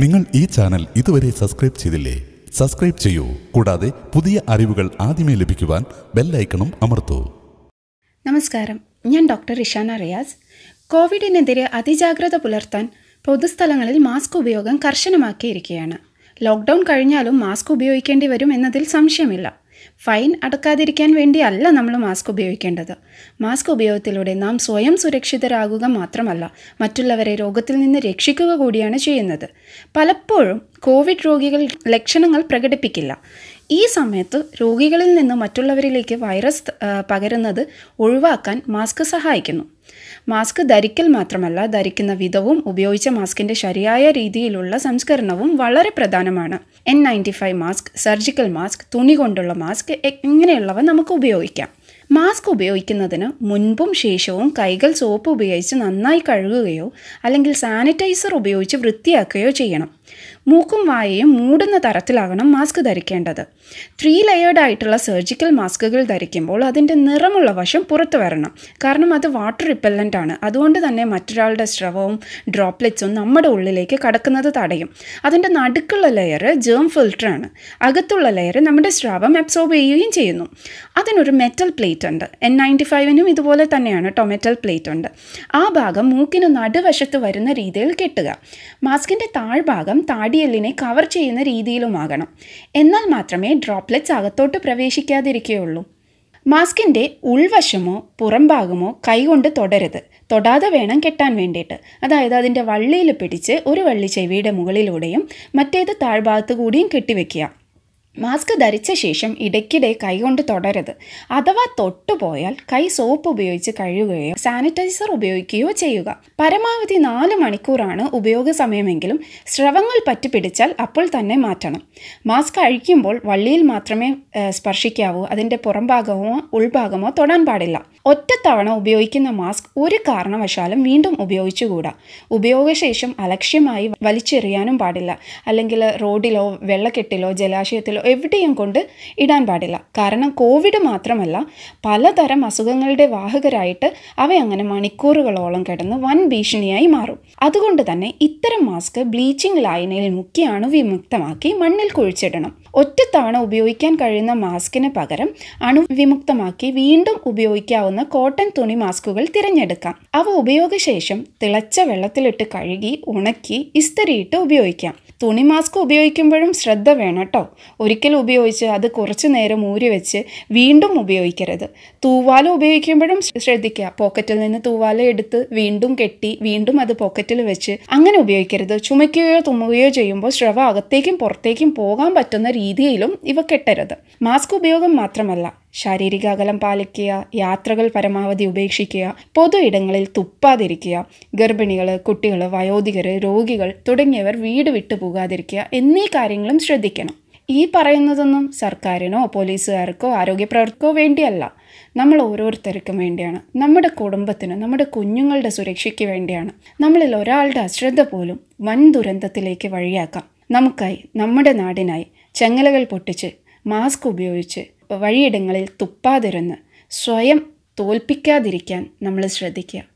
നിങ്ങൾ ഈ ചാനൽ ഇതുവരെ സബ്സ്ക്രൈബ് ചെയ്തില്ലേ സബ്സ്ക്രൈബ് ചെയ്യൂ കൂടാതെ പുതിയ അറിവുകൾ ആദ്യമേ ലഭിക്കുവാൻ ബെല്ലൈക്കണും അമർത്തൂ നമസ്കാരം ഞാൻ ഡോക്ടർ ഇഷാന റിയാസ് കോവിഡിനെതിരെ അതിജാഗ്രത പുലർത്താൻ പൊതുസ്ഥലങ്ങളിൽ മാസ്ക് ഉപയോഗം കർശനമാക്കിയിരിക്കുകയാണ് ലോക്ക്ഡൗൺ കഴിഞ്ഞാലും മാസ്ക് ഉപയോഗിക്കേണ്ടി വരും എന്നതിൽ സംശയമില്ല ഫൈൻ അടക്കാതിരിക്കാൻ വേണ്ടിയല്ല നമ്മൾ മാസ്ക് ഉപയോഗിക്കേണ്ടത് മാസ്ക് ഉപയോഗത്തിലൂടെ നാം സ്വയം സുരക്ഷിതരാകുക മാത്രമല്ല മറ്റുള്ളവരെ രോഗത്തിൽ നിന്ന് രക്ഷിക്കുക കൂടിയാണ് ചെയ്യുന്നത് പലപ്പോഴും കോവിഡ് രോഗികൾ ലക്ഷണങ്ങൾ പ്രകടിപ്പിക്കില്ല ഈ സമയത്ത് രോഗികളിൽ നിന്ന് മറ്റുള്ളവരിലേക്ക് വൈറസ് പകരുന്നത് ഒഴിവാക്കാൻ മാസ്ക് സഹായിക്കുന്നു മാസ്ക് ധരിക്കൽ മാത്രമല്ല ധരിക്കുന്ന വിധവും ഉപയോഗിച്ച മാസ്കിൻ്റെ ശരിയായ രീതിയിലുള്ള സംസ്കരണവും വളരെ പ്രധാനമാണ് N ninety five mask surgical mask തുണി കൊണ്ടുള്ള മാസ്ക് ഇങ്ങനെയുള്ളവ നമുക്ക് ഉപയോഗിക്കാം മാസ്ക് ഉപയോഗിക്കുന്നതിന് മുൻപും ശേഷവും കൈകൾ സോപ്പ് ഉപയോഗിച്ച് നന്നായി കഴുകുകയോ അല്ലെങ്കിൽ സാനിറ്റൈസർ ഉപയോഗിച്ച് വൃത്തിയാക്കുകയോ ചെയ്യണം മൂക്കും വായയും മൂടുന്ന തരത്തിലാകണം മാസ്ക് ധരിക്കേണ്ടത് ത്രീ ലെയർഡ് ആയിട്ടുള്ള സർജിക്കൽ മാസ്കുകൾ ധരിക്കുമ്പോൾ അതിൻ്റെ നിറമുള്ള വശം പുറത്തു വരണം കാരണം അത് വാട്ടർ റിപ്പല്ലൻ്റ് ആണ് അതുകൊണ്ട് തന്നെ മറ്റൊരാളുടെ സ്രവവും ഡ്രോപ്ലെറ്റ്സും നമ്മുടെ ഉള്ളിലേക്ക് കടക്കുന്നത് തടയും അതിൻ്റെ നടുക്കുള്ള ലെയർ ജേം ഫിൽറ്ററാണ് അകത്തുള്ള ലെയർ നമ്മുടെ സ്രാവം അബ്സോർബ് ചെയ്യുകയും ചെയ്യുന്നു അതിനൊരു മെറ്റൽ പ്ലേറ്റ് ഉണ്ട് എൻ നയൻറ്റി ഫൈവിനും ഇതുപോലെ തന്നെയാണ് കേട്ടോ മെറ്റൽ പ്ലേറ്റ് ഉണ്ട് ആ ഭാഗം മൂക്കിന് നടുവശത്ത് വരുന്ന രീതിയിൽ കെട്ടുക മാസ്കിൻ്റെ താഴ്ഭാഗം താഴെ അടിയല്ലിനെ കവർ ചെയ്യുന്ന രീതിയിലുമാകണം എന്നാൽ മാത്രമേ ഡ്രോപ്ലെറ്റ്സ് അകത്തോട്ട് പ്രവേശിക്കാതിരിക്കുകയുള്ളൂ മാസ്കിൻ്റെ ഉൾവശമോ പുറംഭാഗമോ കൈകൊണ്ട് തൊടരുത് തൊടാതെ വേണം കെട്ടാൻ വേണ്ടിയിട്ട് അതായത് അതിൻ്റെ വള്ളിയിൽ പിടിച്ച് ഒരു വള്ളി ചെവിയുടെ മുകളിലൂടെയും മറ്റേത് താഴ്ഭാഗത്തു കൂടിയും കെട്ടിവെക്കുക മാസ്ക് ധരിച്ച ശേഷം ഇടയ്ക്കിടെ കൈകൊണ്ട് തുടരരുത് അഥവാ തൊട്ടുപോയാൽ കൈ സോപ്പ് ഉപയോഗിച്ച് കഴുകുകയോ സാനിറ്റൈസർ ഉപയോഗിക്കുകയോ ചെയ്യുക പരമാവധി നാല് മണിക്കൂറാണ് ഉപയോഗ സമയമെങ്കിലും സ്രവങ്ങൾ പറ്റിപ്പിടിച്ചാൽ അപ്പോൾ തന്നെ മാറ്റണം മാസ്ക് അഴിക്കുമ്പോൾ വള്ളിയിൽ മാത്രമേ സ്പർശിക്കാവൂ അതിൻ്റെ പുറംഭാഗമോ ഉൾഭാഗമോ തൊടാൻ പാടില്ല ഒറ്റത്തവണ ഉപയോഗിക്കുന്ന മാസ്ക് ഒരു കാരണവശാലും വീണ്ടും ഉപയോഗിച്ചുകൂടാ ഉപയോഗശേഷം അലക്ഷ്യമായി വലിച്ചെറിയാനും പാടില്ല അല്ലെങ്കിൽ റോഡിലോ വെള്ളക്കെട്ടിലോ ജലാശയത്തിലോ ഹോസ്പിറ്റലിലോ എവിടെയും കൊണ്ട് ഇടാൻ പാടില്ല കാരണം കോവിഡ് മാത്രമല്ല പലതരം അസുഖങ്ങളുടെ വാഹകരായിട്ട് അവയങ്ങനെ മണിക്കൂറുകളോളം കിടന്ന് വൻ ഭീഷണിയായി മാറും അതുകൊണ്ട് തന്നെ ഇത്തരം മാസ്ക് ബ്ലീച്ചിങ് ലൈനിൽ മുക്കിയാണ് അണുവിമുക്തമാക്കി മണ്ണിൽ കുഴിച്ചിടണം ഒറ്റത്തവണ ഉപയോഗിക്കാൻ കഴിയുന്ന മാസ്കിന് പകരം അണുവിമുക്തമാക്കി വീണ്ടും ഉപയോഗിക്കാവുന്ന കോട്ടൺ തുണി മാസ്കുകൾ തിരഞ്ഞെടുക്കാം അവ ഉപയോഗശേഷം തിളച്ച വെള്ളത്തിലിട്ട് കഴുകി ഉണക്കി ഇസ്തരിയിട്ട് ഉപയോഗിക്കാം തുണി മാസ്ക് ഉപയോഗിക്കുമ്പോഴും ശ്രദ്ധ വേണം കേട്ടോ ഒരിക്കൽ ഉപയോഗിച്ച് അത് കുറച്ചു നേരം ഊരി വെച്ച് വീണ്ടും ഉപയോഗിക്കരുത് തൂവാല ഉപയോഗിക്കുമ്പോഴും ശ്രദ്ധിക്കുക പോക്കറ്റിൽ നിന്ന് തൂവാല എടുത്ത് വീണ്ടും കെട്ടി വീണ്ടും അത് പോക്കറ്റിൽ വെച്ച് അങ്ങനെ ഉപയോഗിക്കരുത് ചുമയ്ക്കുകയോ തുമ്മുകയോ ചെയ്യുമ്പോൾ ശ്രവ അകത്തേക്കും പുറത്തേക്കും പോകാൻ പറ്റുന്ന രീതിയിലും ഇവ കെട്ടരുത് മാസ്ക് ഉപയോഗം മാത്രമല്ല ശാരീരിക അകലം പാലിക്കുക യാത്രകൾ പരമാവധി ഉപേക്ഷിക്കുക പൊതു ഇടങ്ങളിൽ തുപ്പാതിരിക്കുക ഗർഭിണികൾ കുട്ടികൾ വയോധികർ രോഗികൾ തുടങ്ങിയവർ വീട് വിട്ടു പോകാതിരിക്കുക എന്നീ കാര്യങ്ങളും ശ്രദ്ധിക്കണം ഈ പറയുന്നതൊന്നും സർക്കാരിനോ പോലീസുകാർക്കോ ആരോഗ്യ പ്രവർത്തകോ വേണ്ടിയല്ല നമ്മൾ ഓരോരുത്തർക്കും വേണ്ടിയാണ് നമ്മുടെ കുടുംബത്തിന് നമ്മുടെ കുഞ്ഞുങ്ങളുടെ സുരക്ഷയ്ക്ക് വേണ്ടിയാണ് നമ്മളിൽ ഒരാളുടെ അശ്രദ്ധ പോലും വൻ ദുരന്തത്തിലേക്ക് വഴിയാക്കാം നമുക്കായി നമ്മുടെ നാടിനായി ചെങ്ങലകൾ പൊട്ടിച്ച് മാസ്ക് ഉപയോഗിച്ച് വഴിയിടങ്ങളിൽ തുപ്പാതിരുന്ന് സ്വയം തോൽപ്പിക്കാതിരിക്കാൻ നമ്മൾ ശ്രദ്ധിക്കുക